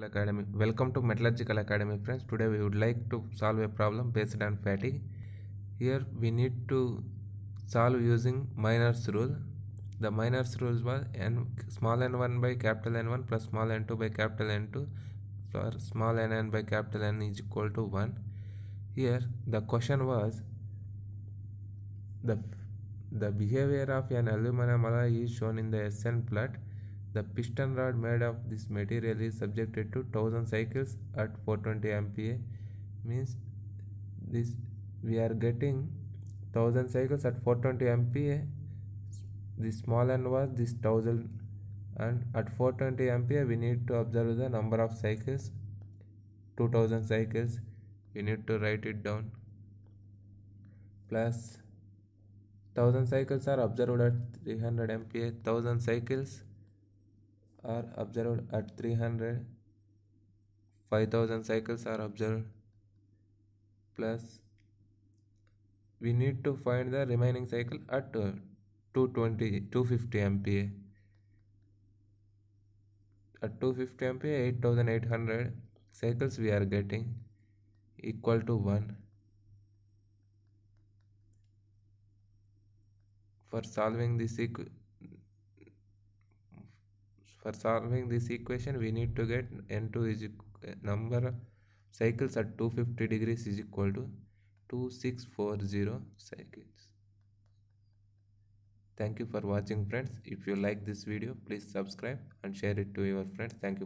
Academy. Welcome to Metallurgical Academy friends. Today we would like to solve a problem based on fatigue. Here we need to solve using minors rule. The minors rule was n small n1 by capital N1 plus small n2 by capital N2 for small nn by capital N is equal to 1. Here the question was the the behavior of an aluminum alloy is shown in the SN plot the piston rod made of this material is subjected to 1000 cycles at 420 MPa means this we are getting 1000 cycles at 420 MPa This small end was this 1000 and at 420 MPa we need to observe the number of cycles 2000 cycles we need to write it down plus 1000 cycles are observed at 300 MPa 1000 cycles are observed at 300 5000 cycles are observed plus we need to find the remaining cycle at uh, 220 250 mpa at 250 mpa 8800 cycles we are getting equal to 1 for solving this equation for solving this equation, we need to get N2 is number cycles at 250 degrees is equal to 2640 cycles. Thank you for watching friends. If you like this video, please subscribe and share it to your friends. Thank you.